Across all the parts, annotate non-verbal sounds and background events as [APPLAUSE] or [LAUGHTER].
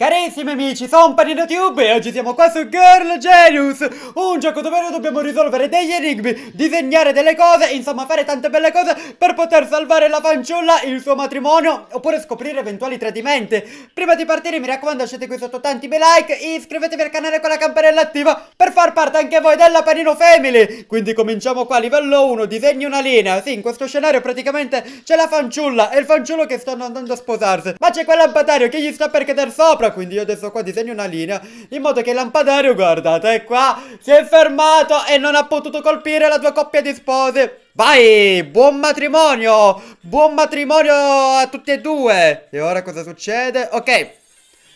Carissimi amici, sono PaninoTube e oggi siamo qua su Girl Genius Un gioco dove noi dobbiamo risolvere degli enigmi, disegnare delle cose, insomma fare tante belle cose Per poter salvare la fanciulla, il suo matrimonio oppure scoprire eventuali tradimenti Prima di partire mi raccomando lasciate qui sotto tanti bei like Iscrivetevi al canale con la campanella attiva per far parte anche voi della Panino Family Quindi cominciamo qua, livello 1, disegni una linea Sì, in questo scenario praticamente c'è la fanciulla e il fanciullo che stanno andando a sposarsi Ma c'è quel lampadario che gli sta per cadere sopra quindi io adesso qua disegno una linea, in modo che il lampadario, guardate, qua, si è fermato e non ha potuto colpire la tua coppia di spose. Vai, buon matrimonio, buon matrimonio a tutti e due. E ora cosa succede? Ok.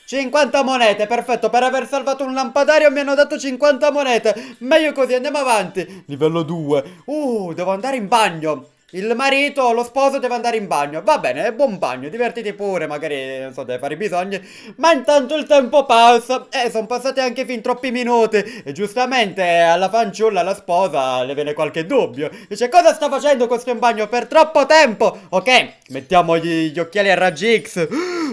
50 monete, perfetto, per aver salvato un lampadario mi hanno dato 50 monete Meglio così, andiamo avanti Livello 2 Uh, devo andare in bagno il marito, lo sposo deve andare in bagno. Va bene, è buon bagno, divertiti pure, magari non so, deve fare i bisogni. Ma intanto il tempo passa. Eh, sono passati anche fin troppi minuti. E giustamente alla fanciulla, la sposa, le viene qualche dubbio. Dice, cosa sta facendo questo in bagno per troppo tempo? Ok, mettiamo gli, occhiali a raggi X.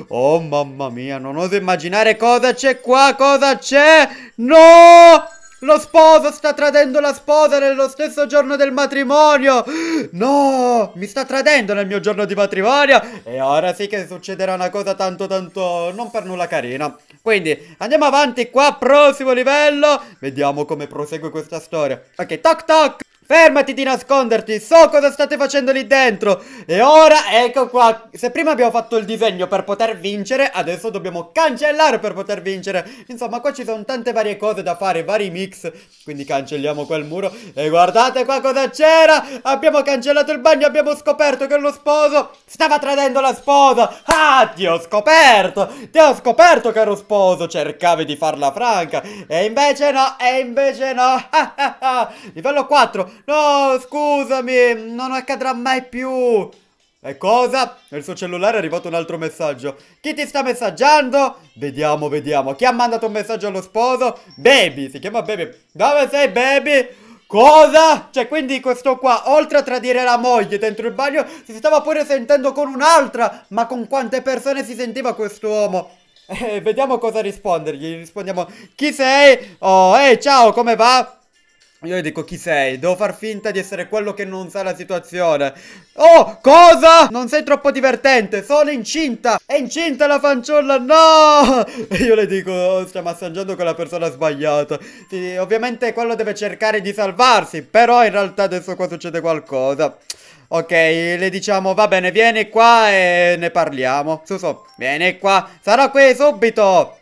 Oh mamma mia, non oso immaginare cosa c'è qua, cosa c'è. Nooo! Lo sposo sta tradendo la sposa nello stesso giorno del matrimonio. No, mi sta tradendo nel mio giorno di matrimonio. E ora sì che succederà una cosa tanto tanto non per nulla carina. Quindi andiamo avanti qua, prossimo livello. Vediamo come prosegue questa storia. Ok, toc toc. Fermati di nasconderti, so cosa state facendo lì dentro E ora, ecco qua Se prima abbiamo fatto il disegno per poter vincere Adesso dobbiamo cancellare per poter vincere Insomma, qua ci sono tante varie cose da fare Vari mix Quindi cancelliamo quel muro E guardate qua cosa c'era Abbiamo cancellato il bagno Abbiamo scoperto che lo sposo stava tradendo la sposa Ah, ti ho scoperto Ti ho scoperto, caro sposo Cercavi di farla franca E invece no, e invece no [LAUGHS] Livello 4 No, scusami, non accadrà mai più. E cosa? Nel suo cellulare è arrivato un altro messaggio. Chi ti sta messaggiando? Vediamo, vediamo. Chi ha mandato un messaggio allo sposo? Baby, si chiama Baby. Dove sei, Baby? Cosa? Cioè, quindi questo qua, oltre a tradire la moglie dentro il bagno, si stava pure sentendo con un'altra. Ma con quante persone si sentiva questo uomo? Eh, vediamo cosa rispondergli. Rispondiamo, chi sei? Oh, ehi, hey, ciao, come va? Io dico chi sei? Devo far finta di essere quello che non sa la situazione. Oh, cosa? Non sei troppo divertente, sono incinta. È incinta la fanciulla, no! E [LAUGHS] io le dico, oh, stiamo assaggiando con la persona sbagliata. Sì, ovviamente quello deve cercare di salvarsi, però in realtà adesso qua succede qualcosa. Ok, le diciamo, va bene, vieni qua e ne parliamo. Su, su, vieni qua. Sarò qui subito.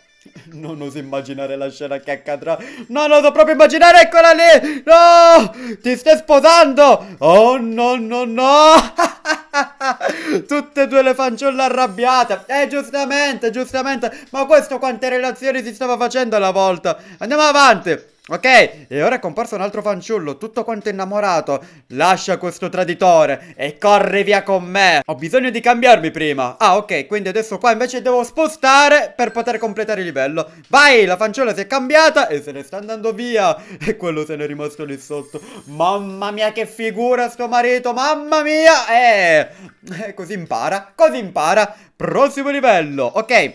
Non oso immaginare la scena che accadrà. No, non oso proprio immaginare, eccola lì! No! Ti stai sposando! Oh no, no, no! [LAUGHS] Tutte e due le fanciulle arrabbiate. Eh, giustamente, giustamente. Ma questo quante relazioni si stava facendo alla volta. Andiamo avanti. Ok, e ora è comparso un altro fanciullo, tutto quanto innamorato. Lascia questo traditore e corri via con me. Ho bisogno di cambiarmi prima. Ah, ok, quindi adesso qua invece devo spostare per poter completare il livello. Vai, la fanciulla si è cambiata e se ne sta andando via. [LAUGHS] E quello se ne è rimasto lì sotto. Mamma mia, che figura sto marito, mamma mia. Eh, eh così impara, così impara. Prossimo livello, ok.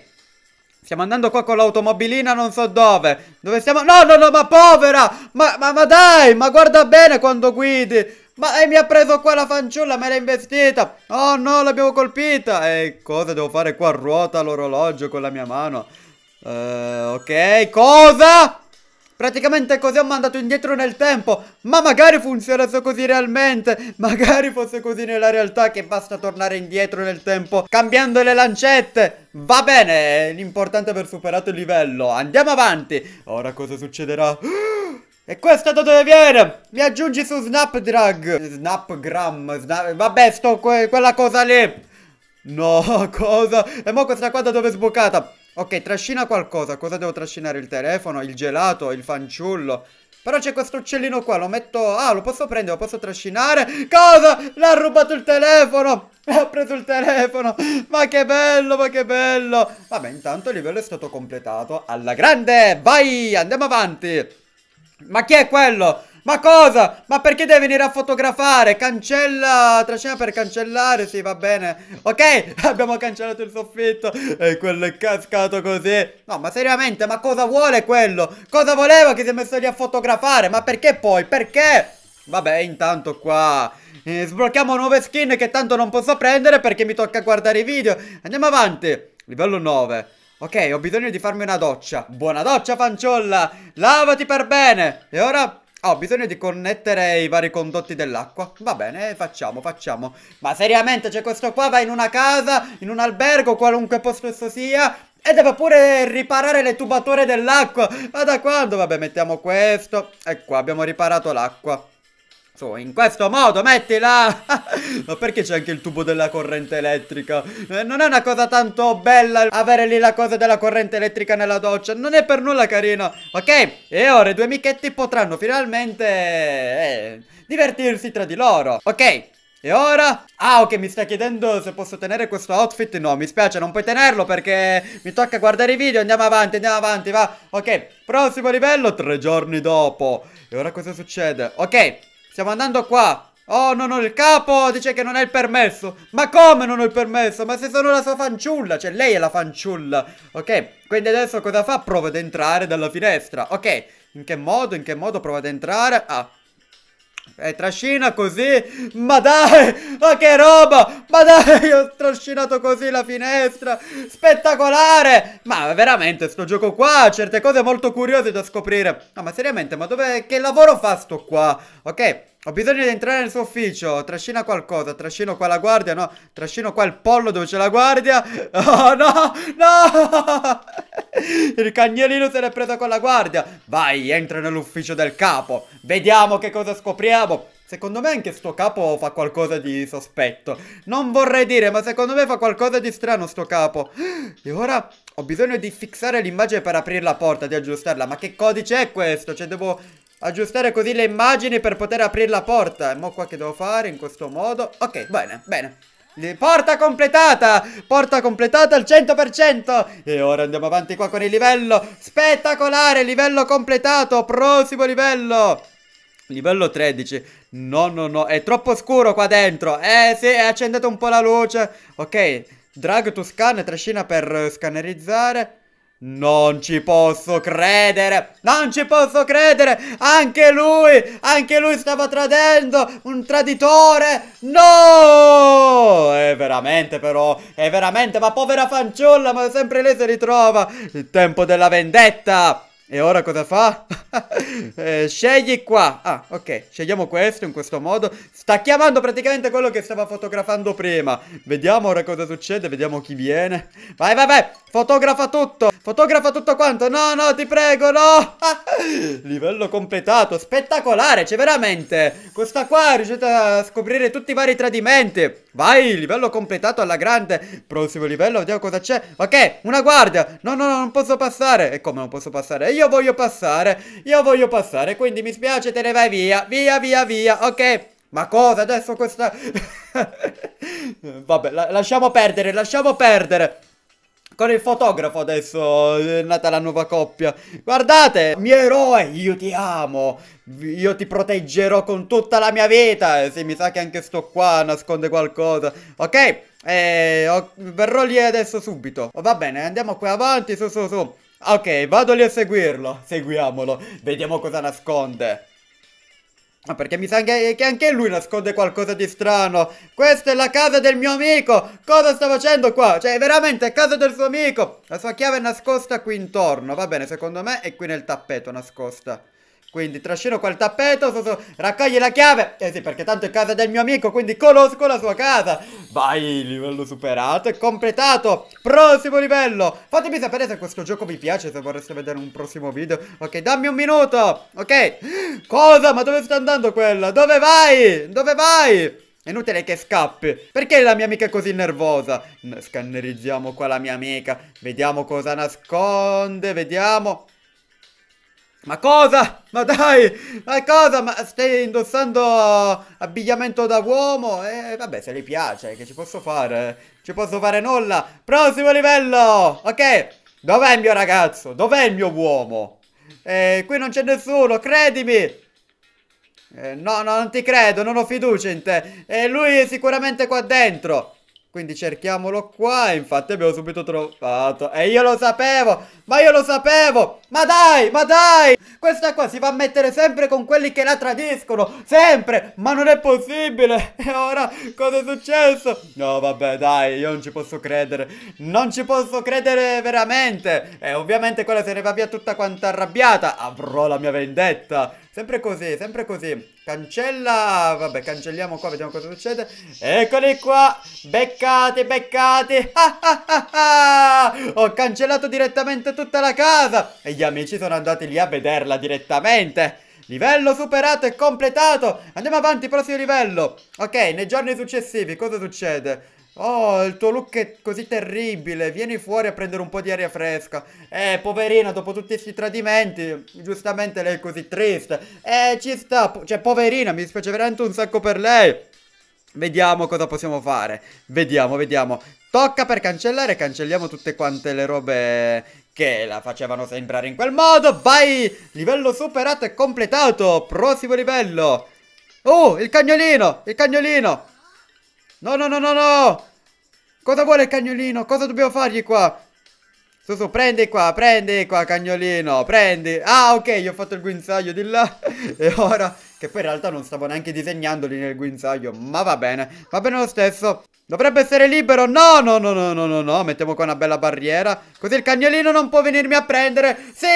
Stiamo andando qua con l'automobilina non so dove. Dove stiamo? No, no, no, ma povera! Ma, ma, ma dai, ma guarda bene quando guidi. Ma e eh, mi ha preso qua la fanciulla, me l'ha investita. Oh no, l'abbiamo colpita. E eh, cosa devo fare qua? Ruota l'orologio con la mia mano. Uh, ok, cosa? Praticamente così ho mandato indietro nel tempo Ma magari funzionasse così realmente Magari fosse così nella realtà che basta tornare indietro nel tempo Cambiando le lancette Va bene, l'importante è aver superato il livello Andiamo avanti Ora cosa succederà? [GASPS] E questo da dove viene? Mi aggiungi su Snapdrag Snapgram Snap... Vabbè, sto que quella cosa lì No, [LAUGHS] cosa? E mo questa qua da dove è sboccata? Ok, trascina qualcosa. Cosa devo trascinare? Il telefono, il gelato, il fanciullo. Però c'è questo uccellino qua, lo metto... Ah, lo posso prendere, lo posso trascinare? Cosa? L'ha rubato il telefono! L'ha [LAUGHS] preso il telefono! Ma che bello, ma che bello! Vabbè, intanto il livello è stato completato. Alla grande! Vai, andiamo avanti! Ma chi è quello? Ma cosa? Ma perché devi venire a fotografare? Cancella trascina per cancellare, sì, va bene. Ok, [LAUGHS] abbiamo cancellato il soffitto e quello è cascato così. No, ma seriamente, ma cosa vuole quello? Cosa voleva che si è messo lì a fotografare? Ma perché poi? Perché? Vabbè, intanto qua... Eh, sblocchiamo nuove skin che tanto non posso prendere perché mi tocca guardare i video. Andiamo avanti. Livello 9. Ok, ho bisogno di farmi una doccia. Buona doccia, fanciulla! Lavati per bene! E ora Ah, oh, ho bisogno di connettere i vari condotti dell'acqua. Va bene, facciamo, facciamo. Ma seriamente, c'è cioè questo qua va in una casa, in un albergo, qualunque posto esso sia, e deve pure riparare le tubature dell'acqua. Ma da quando? Vabbè, mettiamo questo. E qua abbiamo riparato l'acqua. Su, in questo modo, mettila! [LAUGHS] Ma perché c'è anche il tubo della corrente elettrica? Eh, non è una cosa tanto bella avere lì la cosa della corrente elettrica nella doccia. Non è per nulla carina. Ok, e ora i due amichetti potranno finalmente... Eh, divertirsi tra di loro. Ok, e ora? Ah, ok, mi sta chiedendo se posso tenere questo outfit? No, mi spiace, non puoi tenerlo perché mi tocca guardare i video. Andiamo avanti, andiamo avanti, va. Ok, prossimo livello, tre giorni dopo. E ora cosa succede? Ok, Stiamo andando qua. Oh, non ho il capo, dice che non ha il permesso. Ma come non ho il permesso? Ma se sono la sua fanciulla, cioè lei è la fanciulla. Ok, quindi adesso cosa fa? Prova ad entrare dalla finestra. Ok, in che modo, in che modo prova ad entrare? Ah, eh, trascina così? Ma dai! Ma che roba! Ma dai, [LAUGHS] ho trascinato così la finestra! Spettacolare! Ma veramente, sto gioco qua, ha certe cose molto curiose da scoprire. No, ma seriamente, ma dove... che lavoro fa sto qua? Ok, ho bisogno di entrare nel suo ufficio. Trascina qualcosa. Trascino qua la guardia. No, trascino qua il pollo dove c'è la guardia. [LAUGHS] Oh no, no. [LAUGHS] Il cagnolino se l'è preso con la guardia. Vai, entra nell'ufficio del capo. Vediamo che cosa scopriamo. Secondo me anche sto capo fa qualcosa di sospetto. Non vorrei dire, ma secondo me fa qualcosa di strano sto capo. E ora ho bisogno di fissare l'immagine per aprire la porta, di aggiustarla. Ma che codice è questo? Cioè devo aggiustare così le immagini per poter aprire la porta. E mo qua che devo fare in questo modo? Ok, bene, bene. Porta completata! Porta completata al 100%! E ora andiamo avanti qua con il livello. Spettacolare, livello completato, prossimo livello. Livello 13. No, no, no, è troppo scuro qua dentro. Eh sì, è accendete un po' la luce. Ok, drag to scan, trascina per scannerizzare. Non ci posso credere! Non ci posso credere! Anche lui! Anche lui stava tradendo! Un traditore! No! È veramente però! È veramente! Ma povera fanciulla! Ma sempre lei si ritrova! Il tempo della vendetta! E ora cosa fa? [LAUGHS] eh, scegli qua. Ah, ok. Scegliamo questo in questo modo. Sta chiamando praticamente quello che stava fotografando prima. Vediamo ora cosa succede. Vediamo chi viene. Vai, vai, vai. Fotografa tutto. Fotografa tutto quanto. No, no, ti prego, no. [LAUGHS] Livello completato. Spettacolare. C'è veramente. Questa qua riuscite a scoprire tutti i vari tradimenti. Vai, livello completato alla grande. Prossimo livello, vediamo cosa c'è. Ok, una guardia. No, no, no, non posso passare. E come non posso passare? Io io voglio passare, io voglio passare, quindi mi spiace, te ne vai via, via, via, via, ok? Ma cosa adesso questa... [LAUGHS] Vabbè, la lasciamo perdere, lasciamo perdere. Con il fotografo adesso è nata la nuova coppia. Guardate, mio eroe, io ti amo. Io ti proteggerò con tutta la mia vita. Eh, Se mi sa che anche sto qua nasconde qualcosa. Ok, eh, verrò lì adesso subito. Oh, va bene, andiamo qui avanti, su su su. Ok, vado lì a seguirlo. Seguiamolo. Vediamo cosa nasconde. Ma perché mi sa che anche lui nasconde qualcosa di strano. Questa è la casa del mio amico. Cosa sta facendo qua? Cioè, è veramente, è casa del suo amico. La sua chiave è nascosta qui intorno. Va bene, secondo me è qui nel tappeto nascosta. Quindi trascino qua il tappeto, so, so, raccogli la chiave. Eh sì, perché tanto è casa del mio amico, quindi conosco la sua casa. Vai, livello superato e completato. Prossimo livello. Fatemi sapere se questo gioco vi piace, se vorreste vedere un prossimo video. Ok, dammi un minuto. Ok. Cosa? Ma dove sta andando quella? Dove vai? Dove vai? È inutile che scappi. Perché la mia amica è così nervosa? Scannerizziamo qua la mia amica. Vediamo cosa nasconde. Vediamo. Ma cosa? Ma dai, ma cosa? Ma stai indossando eh, abbigliamento da uomo? eh, vabbè, se le piace, che ci posso fare? Ci posso fare nulla. Prossimo livello! Ok, dov'è il mio ragazzo? Dov'è il mio uomo? Eh, qui non c'è nessuno, credimi! Eh, no, no, non ti credo, non ho fiducia in te. E eh, lui è sicuramente qua dentro. Quindi cerchiamolo qua infatti abbiamo subito trovato. E io lo sapevo! Ma io lo sapevo! Ma dai, ma dai! Questa qua si va a mettere sempre con quelli che la tradiscono! Sempre! Ma non è possibile! [LAUGHS] E ora cosa è successo? No vabbè dai, io non ci posso credere. Non ci posso credere veramente! E ovviamente quella se ne va via tutta quanta arrabbiata. Avrò la mia vendetta. Sempre così, sempre così. Cancella. Vabbè, cancelliamo qua, vediamo cosa succede. Eccoli qua. Beccati, beccati. Ah, [LAUGHS] Ho cancellato direttamente tutta la casa. E gli amici sono andati lì a vederla direttamente. Livello superato e completato. Andiamo avanti, prossimo livello. Ok, nei giorni successivi cosa succede? Oh, il tuo look è così terribile. Vieni fuori a prendere un po' di aria fresca. Eh, poverina, dopo tutti questi tradimenti, giustamente lei è così triste. Eh, ci sta. Cioè, poverina, mi dispiace veramente un sacco per lei. Vediamo cosa possiamo fare. Vediamo, vediamo. Tocca per cancellare. Cancelliamo tutte quante le robe che la facevano sembrare in quel modo. Vai! Livello superato e completato. Prossimo livello. Oh, il cagnolino! Il cagnolino! No, no, no, no, no! Cosa vuole il cagnolino? Cosa dobbiamo fargli qua? Su, su, prendi qua, prendi qua, cagnolino, prendi. Ah, ok, gli ho fatto il guinzaglio di là. [LAUGHS] e ora, che poi in realtà non stavo neanche disegnandoli nel guinzaglio, ma va bene. Va bene lo stesso. Dovrebbe essere libero. No, no, no, no, no, no, no. Mettiamo qua una bella barriera. Così il cagnolino non può venirmi a prendere. Sì!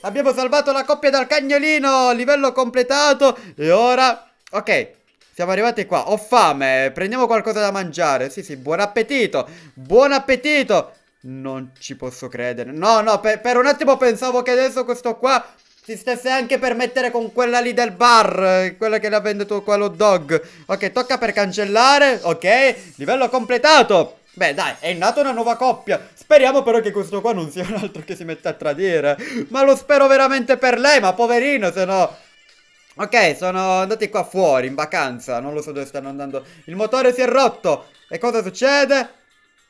Abbiamo salvato la coppia dal cagnolino. Livello completato. E ora... Ok, siamo arrivati qua. Ho fame. Prendiamo qualcosa da mangiare. Sì, sì, buon appetito. Buon appetito. Non ci posso credere. No, no, per, per un attimo pensavo che adesso questo qua si stesse anche per mettere con quella lì del bar, quella che l'ha venduto qua l'hot dog. Ok, tocca per cancellare, ok, livello completato. Beh dai, è nata una nuova coppia, speriamo però che questo qua non sia un altro che si metta a tradire. Ma lo spero veramente per lei, ma poverino, se no... Ok, sono andati qua fuori, in vacanza, non lo so dove stanno andando. Il motore si è rotto! E cosa succede?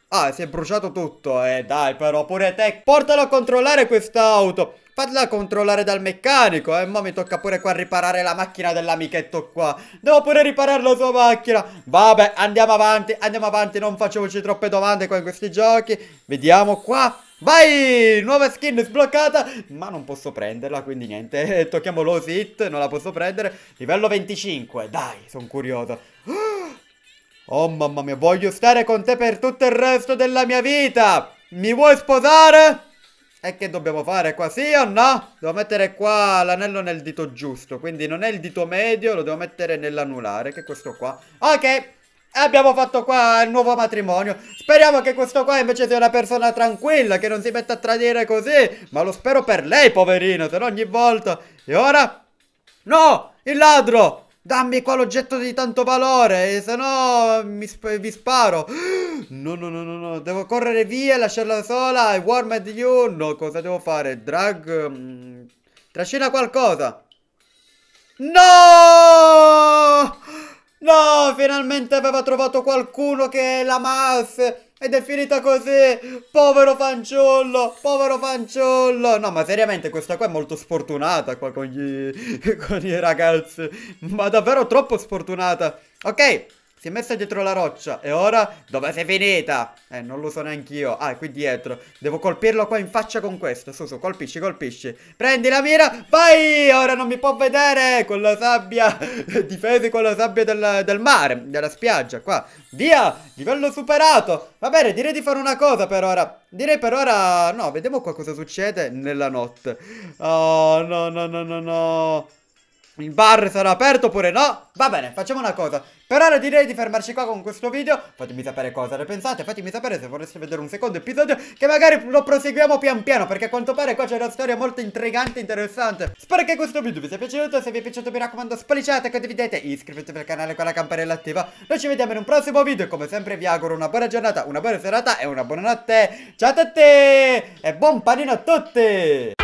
Ah, si è bruciato tutto. Eh, dai, però, pure te. Portalo a controllare quest'auto. Fatela controllare dal meccanico, eh. Ma mi tocca pure qua riparare la macchina dell'amichetto qua. Devo pure riparare la sua macchina. Vabbè, andiamo avanti, andiamo avanti. Non facciamoci troppe domande qua in questi giochi. Vediamo qua. Vai! Nuova skin sbloccata, ma non posso prenderla, quindi niente. [LAUGHS] Tocchiamo Lost Hit, non la posso prendere. Livello 25, dai, sono curioso. [GASPS] Oh mamma mia, voglio stare con te per tutto il resto della mia vita! Mi vuoi sposare? E che dobbiamo fare qua? Sì o no? Devo mettere qua l'anello nel dito giusto, quindi non è il dito medio, lo devo mettere nell'anulare, che è questo qua. Ok, e abbiamo fatto qua il nuovo matrimonio. Speriamo che questo qua invece sia una persona tranquilla, che non si metta a tradire così. Ma lo spero per lei, poverino, se no ogni volta... E ora? No! Il ladro! Dammi qua l'oggetto di tanto valore, E se no mi sp vi sparo. [GASPS] No, no, no, no, no, devo correre via, e lasciarla sola, I warm at you. No, cosa devo fare? Drag... Mm, trascina qualcosa. No! finalmente aveva trovato qualcuno che la amasse ed è finita così! Povero fanciullo! Povero fanciullo! No, ma seriamente questa qua è molto sfortunata qua con gli, [LAUGHS] con i ragazzi. Ma davvero troppo sfortunata. Ok, si è messa dietro la roccia. E ora? Dove sei finita? Eh, non lo so neanche io. Ah, è qui dietro. Devo colpirlo qua in faccia con questo. Su, su, colpisci, colpisci. Prendi la mira. Vai! Ora non mi può vedere. Con la sabbia. [LAUGHS] Difesi con la sabbia del, del mare. Della spiaggia, qua. Via! Livello superato. Va bene, direi di fare una cosa per ora. Direi per ora... No, vediamo qua cosa succede nella notte. Oh, no, no, no, no, no il bar sarà aperto oppure no? Va bene, facciamo una cosa. Per ora direi di fermarci qua con questo video. Fatemi sapere cosa ne pensate. Fatemi sapere se vorreste vedere un secondo episodio. Che magari lo proseguiamo pian piano. Perché a quanto pare qua c'è una storia molto intrigante e interessante. Spero che questo video vi sia piaciuto. Se vi è piaciuto mi raccomando spolliciate, condividete. Iscrivetevi al canale con la campanella attiva. Noi ci vediamo in un prossimo video. E Come sempre vi auguro una buona giornata, una buona serata e una buona notte. Ciao a tutti! E buon panino a tutti!